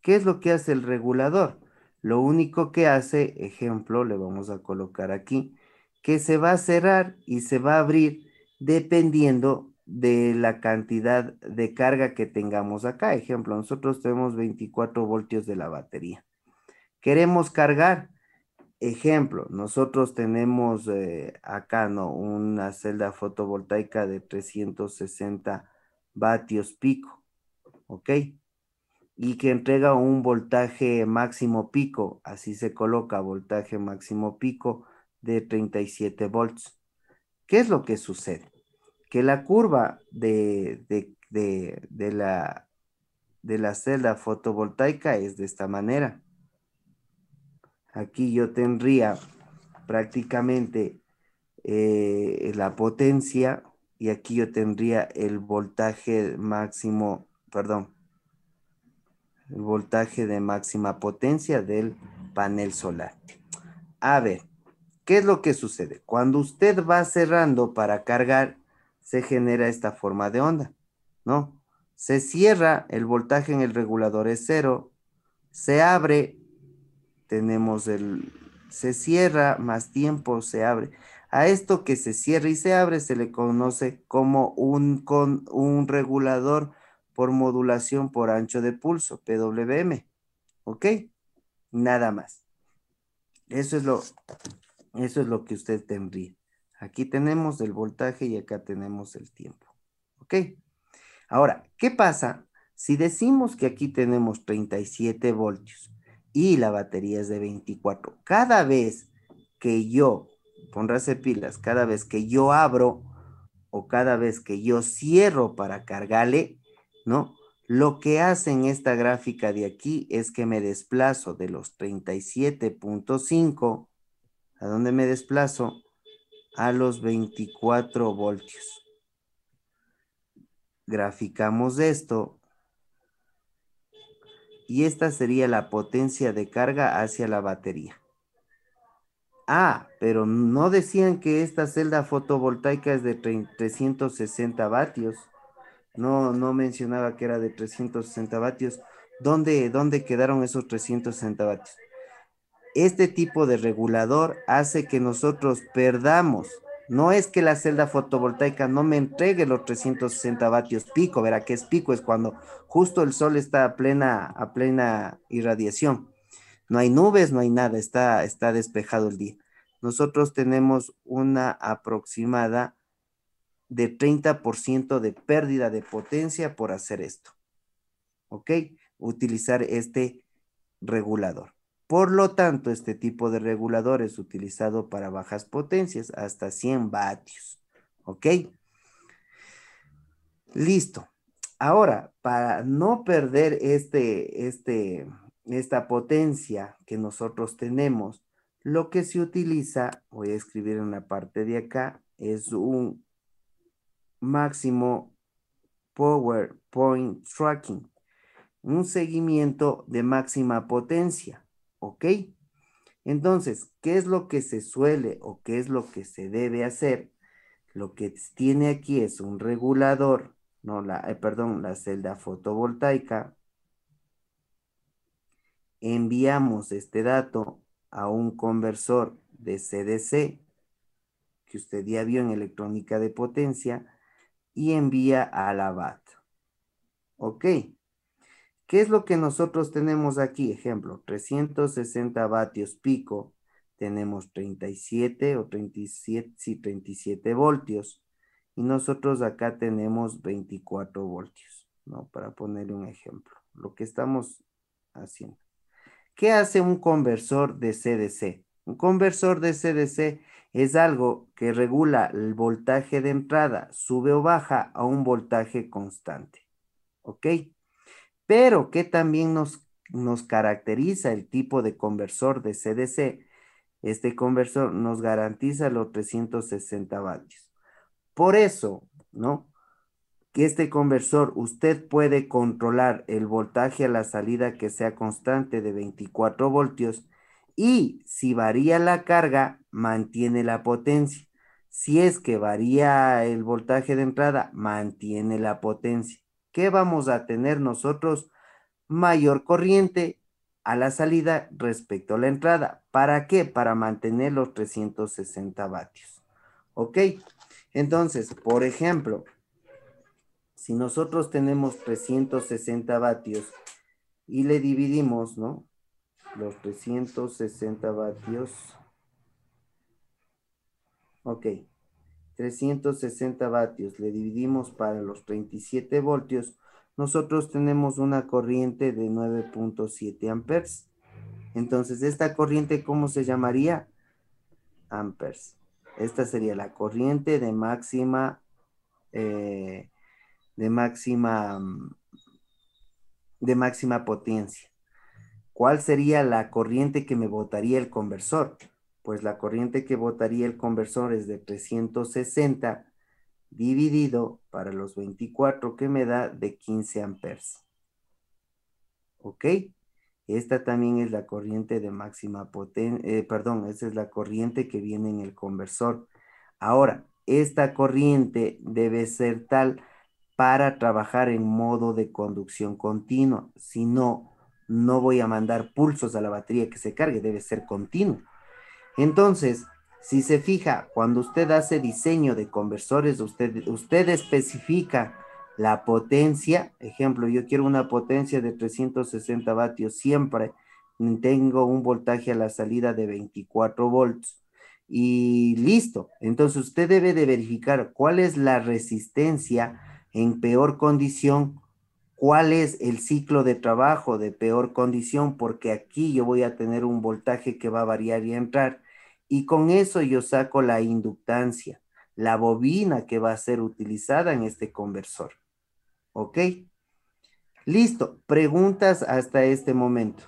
[SPEAKER 2] ¿Qué es lo que hace el regulador? Lo único que hace, ejemplo, le vamos a colocar aquí, que se va a cerrar y se va a abrir dependiendo de la cantidad de carga que tengamos acá. Ejemplo, nosotros tenemos 24 voltios de la batería. Queremos cargar. Ejemplo, nosotros tenemos eh, acá ¿no? una celda fotovoltaica de 360 vatios pico, ¿ok? Y que entrega un voltaje máximo pico, así se coloca, voltaje máximo pico de 37 volts. ¿Qué es lo que sucede? que la curva de, la, de la celda fotovoltaica es de esta manera. Aquí yo tendría prácticamente eh, la potencia y aquí yo tendría el voltaje máximo, perdón, el voltaje de máxima potencia del panel solar. A ver, ¿qué es lo que sucede? Cuando usted va cerrando para cargar, se genera esta forma de onda, ¿no? Se cierra, el voltaje en el regulador es cero, se abre, tenemos el, se cierra, más tiempo se abre. A esto que se cierra y se abre se le conoce como un, con, un regulador por modulación por ancho de pulso, PWM. ¿Ok? Nada más. Eso es lo, eso es lo que usted tendría. Aquí tenemos el voltaje y acá tenemos el tiempo. ¿Ok? Ahora, ¿qué pasa si decimos que aquí tenemos 37 voltios y la batería es de 24? Cada vez que yo, póngase pilas, cada vez que yo abro o cada vez que yo cierro para cargarle, ¿no? Lo que hace en esta gráfica de aquí es que me desplazo de los 37.5, ¿a dónde me desplazo? a los 24 voltios. Graficamos esto y esta sería la potencia de carga hacia la batería. Ah, pero no decían que esta celda fotovoltaica es de 360 vatios. No, no mencionaba que era de 360 vatios. ¿Dónde, dónde quedaron esos 360 vatios? este tipo de regulador hace que nosotros perdamos. No es que la celda fotovoltaica no me entregue los 360 vatios pico, verá que es pico, es cuando justo el sol está a plena, plena irradiación. No hay nubes, no hay nada, está, está despejado el día. Nosotros tenemos una aproximada de 30% de pérdida de potencia por hacer esto. ¿Ok? Utilizar este regulador. Por lo tanto, este tipo de regulador es utilizado para bajas potencias, hasta 100 vatios. ¿Ok? Listo. Ahora, para no perder este, este, esta potencia que nosotros tenemos, lo que se utiliza, voy a escribir en la parte de acá, es un máximo power point tracking, un seguimiento de máxima potencia. ¿Ok? Entonces, ¿qué es lo que se suele o qué es lo que se debe hacer? Lo que tiene aquí es un regulador, no eh, perdón, la celda fotovoltaica. Enviamos este dato a un conversor de CDC, que usted ya vio en electrónica de potencia, y envía a la bat. Ok. ¿Qué es lo que nosotros tenemos aquí? Ejemplo, 360 vatios pico, tenemos 37 o 37, voltios. Y nosotros acá tenemos 24 voltios, ¿no? Para poner un ejemplo, lo que estamos haciendo. ¿Qué hace un conversor de CDC? Un conversor de CDC es algo que regula el voltaje de entrada, sube o baja a un voltaje constante. ¿Ok? pero que también nos, nos caracteriza el tipo de conversor de CDC. Este conversor nos garantiza los 360 vatios. Por eso, ¿no? Que este conversor usted puede controlar el voltaje a la salida que sea constante de 24 voltios y si varía la carga, mantiene la potencia. Si es que varía el voltaje de entrada, mantiene la potencia. ¿Qué vamos a tener nosotros mayor corriente a la salida respecto a la entrada. ¿Para qué? Para mantener los 360 vatios. ¿Ok? Entonces, por ejemplo, si nosotros tenemos 360 vatios y le dividimos, ¿no? Los 360 vatios. Ok. 360 vatios, le dividimos para los 37 voltios, nosotros tenemos una corriente de 9.7 amperes. Entonces, ¿esta corriente cómo se llamaría? Amperes. Esta sería la corriente de máxima, eh, de máxima, mm, de máxima potencia. ¿Cuál sería la corriente que me botaría el conversor? pues la corriente que votaría el conversor es de 360 dividido para los 24 que me da de 15 amperes. ¿Ok? Esta también es la corriente de máxima potencia, eh, perdón, esa es la corriente que viene en el conversor. Ahora, esta corriente debe ser tal para trabajar en modo de conducción continua, si no, no voy a mandar pulsos a la batería que se cargue, debe ser continua. Entonces, si se fija, cuando usted hace diseño de conversores, usted, usted especifica la potencia. Ejemplo, yo quiero una potencia de 360 vatios siempre. Tengo un voltaje a la salida de 24 volts. Y listo. Entonces usted debe de verificar cuál es la resistencia en peor condición, cuál es el ciclo de trabajo de peor condición, porque aquí yo voy a tener un voltaje que va a variar y entrar y con eso yo saco la inductancia, la bobina que va a ser utilizada en este conversor. ¿Ok? Listo. Preguntas hasta este momento.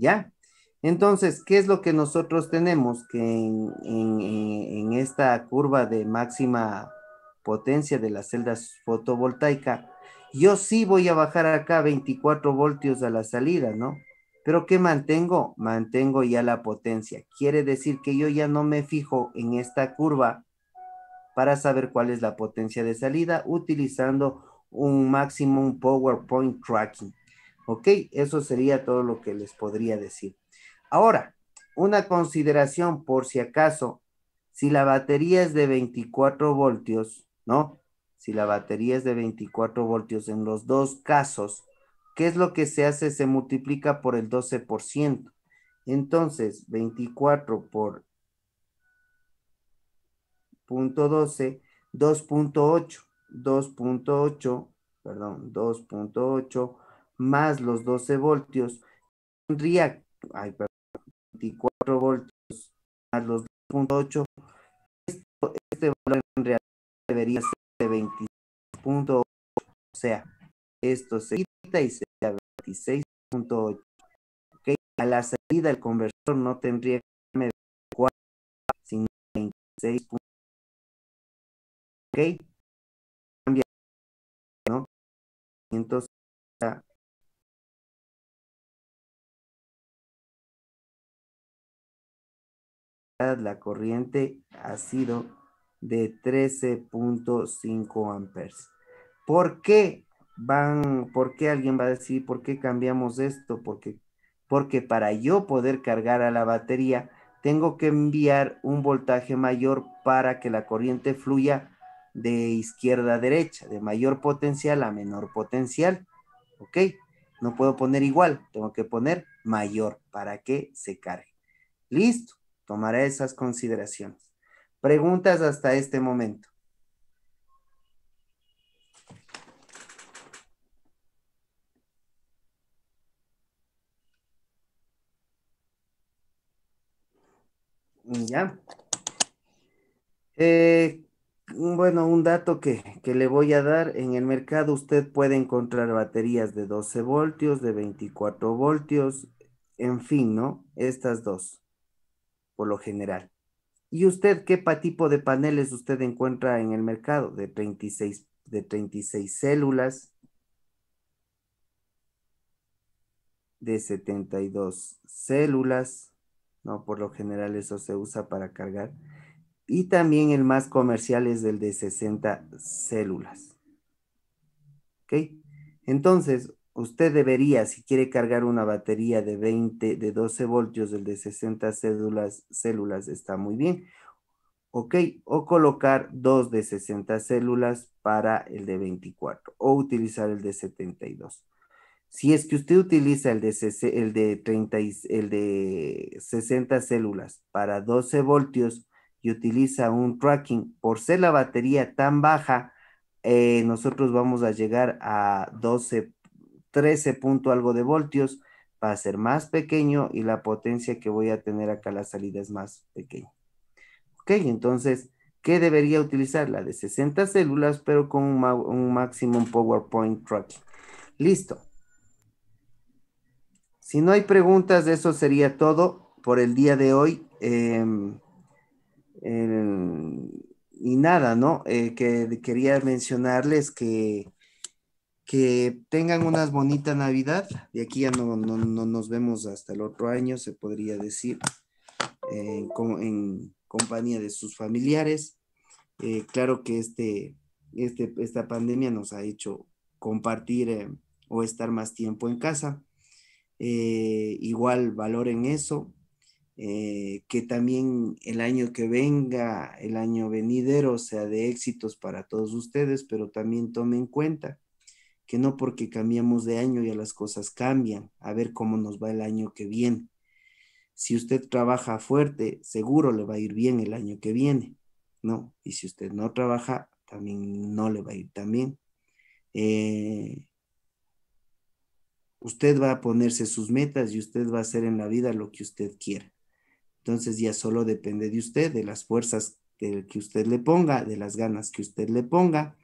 [SPEAKER 2] Ya. Entonces, ¿qué es lo que nosotros tenemos? Que en, esta curva de máxima potencia de la celda fotovoltaica, yo sí voy a bajar acá 24 voltios a la salida, ¿no? Pero ¿qué mantengo? Mantengo ya la potencia. Quiere decir que yo ya no me fijo en esta curva para saber cuál es la potencia de salida utilizando un maximum PowerPoint tracking. ¿Ok? Eso sería todo lo que les podría decir. Ahora, una consideración por si acaso, si la batería es de 24 voltios, ¿no? si la batería es de 24 voltios en los dos casos, ¿qué es lo que se hace? Se multiplica por el 12%. Entonces, 24 por punto 12, 2.8, 2.8, perdón, 2.8 más los 12 voltios, tendría, ay, perdón, 24 voltios más los 2.8, este valor en realidad debería ser 26.8. O sea, esto se quita y se 26.8. Okay. A la salida el conversor no tendría que 4,
[SPEAKER 1] sino 26.8. ¿Ok? Cambia, ¿no? entonces,
[SPEAKER 2] la corriente ha sido de 13.5 amperes. ¿Por qué van, por qué alguien va a decir, por qué cambiamos esto? Porque, porque para yo poder cargar a la batería, tengo que enviar un voltaje mayor para que la corriente fluya de izquierda a derecha, de mayor potencial a menor potencial. ¿Ok? No puedo poner igual, tengo que poner mayor para que se cargue. Listo, tomará esas consideraciones. Preguntas hasta este momento. Ya. Eh, bueno, un dato que, que, le voy a dar, en el mercado usted puede encontrar baterías de 12 voltios, de 24 voltios, en fin, ¿no? Estas dos, por lo general. ¿Y usted qué tipo de paneles usted encuentra en el mercado? De 36, de células, de 72 células, ¿no? Por lo general eso se usa para cargar. Y también el más comercial es el de 60 células. ¿Ok? Entonces, usted debería, si quiere cargar una batería de 20, de 12 voltios, el de 60 células, está muy bien. Ok, o colocar dos de 60 células para el de 24 o utilizar el de 72. Si es que usted utiliza el de, el de, el de 60 células para 12 voltios y utiliza un tracking, por ser la batería tan baja, eh, nosotros vamos a llegar a 12 13 punto algo de voltios, va a ser más pequeño y la potencia que voy a tener acá la salida es más pequeña. Ok, entonces, ¿qué debería utilizar? La de 60 células, pero con un, máximo power PowerPoint tracking. Listo. Si no hay preguntas, eso sería todo por el día de hoy. Em, y nada, ¿no? Eh, que quería mencionarles que que tengan una bonita Navidad. y aquí ya no, nos vemos hasta el otro año, se podría decir, en, compañía de sus familiares. Eh, claro que este, este, esta pandemia nos ha hecho compartir eh, o estar más tiempo en casa. Eh, igual valoren eso, que también el año que venga, el año venidero, sea de éxitos para todos ustedes, pero también tomen en cuenta que no porque cambiamos de año ya las cosas cambian, a ver cómo nos va el año que viene. Si usted trabaja fuerte, seguro le va a ir bien el año que viene, ¿no? Y si usted no trabaja, también no le va a ir tan bien. Eh, usted va a ponerse sus metas y usted va a hacer en la vida lo que usted quiera. Entonces ya solo depende de usted, de las fuerzas que usted le ponga, de las ganas que usted le ponga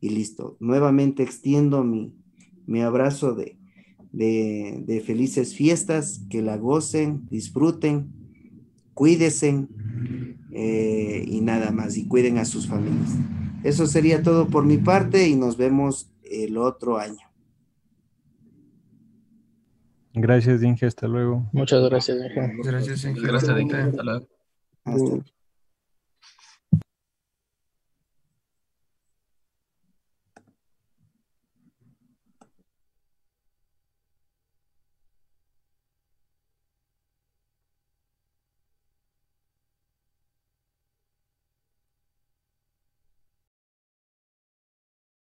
[SPEAKER 2] y listo. Nuevamente extiendo mi, abrazo de, felices fiestas, que la gocen, disfruten, cuídense eh, y nada más, y cuiden a sus familias. Eso sería todo por mi parte y nos vemos el otro año.
[SPEAKER 1] Gracias, Inge. Hasta luego. Muchas
[SPEAKER 2] gracias, Inge. Gracias, Inge. Gracias, Inge. Hasta luego. Hasta
[SPEAKER 1] luego.